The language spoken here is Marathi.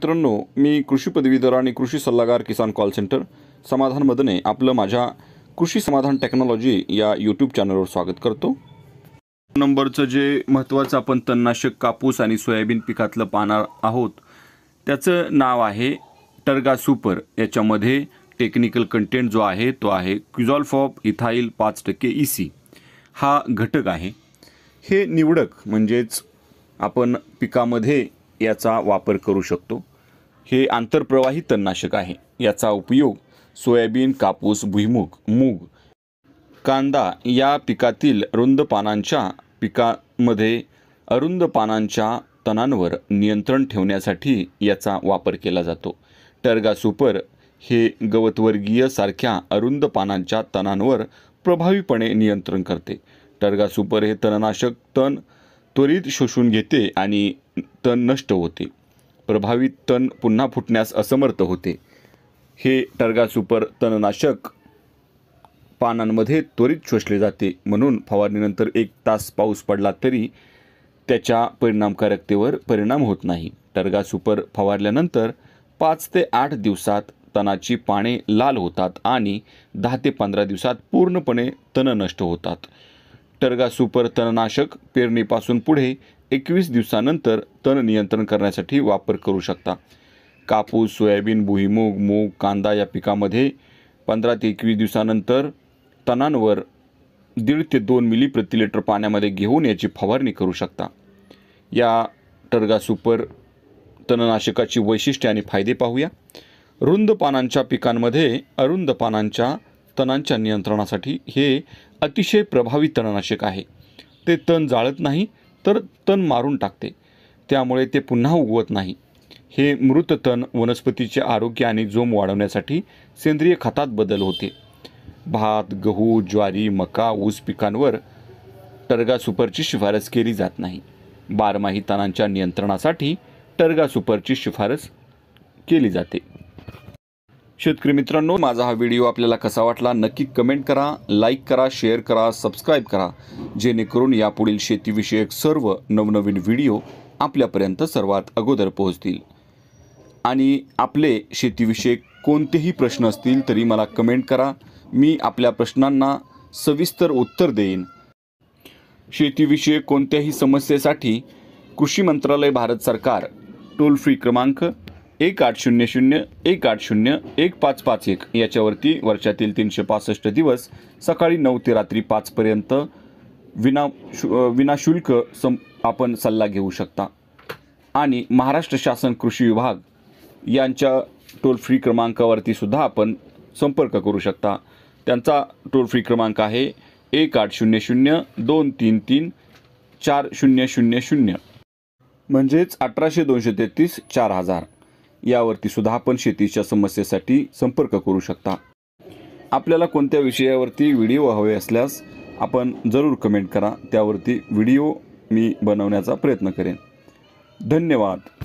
मित्रांनो मी कृषी पदवीधर आणि कृषी सल्लागार किसान कॉल सेंटर समाधान मदने आपलं माझ्या कृषी समाधान टेक्नॉलॉजी या यूट्यूब चॅनलवर स्वागत करतो नंबरचं जे महत्त्वाचं आपण तणनाशक कापूस आणि सोयाबीन पिकातलं पाहणार आहोत त्याचं नाव आहे टर्गा सुपर याच्यामध्ये टेक्निकल कंटेंट जो आहे तो आहे क्युझॉल्फॉप इथाईल पाच टक्के ई e सी हा घटक आहे हे निवडक म्हणजेच आपण पिकामध्ये याचा वापर करू शकतो हे आंतरप्रवाही तणनाशक आहे याचा उपयोग सोयाबीन कापूस भुईमूग मूग कांदा या पिकातील रुंद पानांच्या पिकामध्ये अरुंद पानांच्या तणांवर नियंत्रण ठेवण्यासाठी याचा वापर केला जातो टर्गा सुपर हे गवतवर्गीय सारख्या अरुंद पानांच्या तणांवर प्रभावीपणे नियंत्रण करते टर्गा सुपर हे तणनाशक तण त्वरित शोषून घेते आणि तण नष्ट होते प्रभावित तण पुन्हा फुटण्यास असमर्थ होते हे टर्गा सुपर तणनाशक पानांमध्ये त्वरित शोषले जाते म्हणून फवारणीनंतर एक तास पाऊस पडला तरी त्याच्या परिणामकारकतेवर परिणाम होत नाही टर्गा सुपर फवारल्यानंतर पाच ते आठ दिवसात तणाची पाने लाल होतात आणि दहा ते पंधरा दिवसात पूर्णपणे तण नष्ट होतात टर्गा सुपर तणनाशक पेरणीपासून पुढे एकवीस दिवसानंतर तण नियंत्रण करण्यासाठी वापर करू शकता कापूस सोयाबीन भुईमूग मूग कांदा या पिकामध्ये पंधरा ते एकवीस दिवसानंतर तणांवर दीड ते दोन मिली प्रतिलिटर पाण्यामध्ये घेऊन याची फवारणी करू शकता या टर्गा सुपर तणनाशकाची वैशिष्ट्ये आणि फायदे पाहूया रुंद पानांच्या पिकांमध्ये अरुंद पानांच्या तणांच्या नियंत्रणासाठी हे अतिशय प्रभावी तणनाशक आहे ते तण जाळत नाही तर तण मारून टाकते त्यामुळे ते पुन्हा उगवत नाही हे मृत तण वनस्पतीचे आरोग्य आणि जोम वाढवण्यासाठी सेंद्रिय खतात बदल होते भात गहू ज्वारी मका ऊस पिकांवर टर्गा सुपरची शिफारस केली जात नाही बारमाही तणांच्या नियंत्रणासाठी टर्गा सुपरची शिफारस केली जाते शेतकरी मित्रांनो माझा हा व्हिडिओ आपल्याला कसा वाटला नक्की कमेंट करा लाईक करा शेअर करा सबस्क्राईब करा जेणेकरून यापुढील शेतीविषयक सर्व नवनवीन व्हिडिओ आपल्यापर्यंत सर्वात अगोदर पोहोचतील आणि आपले शेतीविषयक कोणतेही प्रश्न असतील तरी मला कमेंट करा मी आपल्या प्रश्नांना सविस्तर उत्तर देईन शेतीविषयक कोणत्याही समस्येसाठी कृषी मंत्रालय भारत सरकार टोल फ्री क्रमांक एक आठ शून्य शून्य एक आठ शून्य एक पाच पाच एक याच्यावरती वर्षातील तीनशे पासष्ट दिवस सकाळी नऊ ते रात्री पाचपर्यंत विना शु विनाशुल्क सं आपण सल्ला घेऊ शकता आणि महाराष्ट्र शासन कृषी विभाग यांच्या टोल फ्री क्रमांकावरती सुद्धा आपण संपर्क करू शकता त्यांचा टोल फ्री क्रमांक आहे एक आठ शून्य शून्य दोन तीन तीन चार शून्य शून्य शून्य म्हणजेच अठराशे दोनशे तेहतीस चार हजार यावरती सुद्धा आपण शेतीच्या समस्येसाठी संपर्क करू शकता आपल्याला कोणत्या विषयावरती व्हिडिओ हवे असल्यास आपण जरूर कमेंट करा त्यावरती व्हिडिओ मी बनवण्याचा प्रयत्न करेन धन्यवाद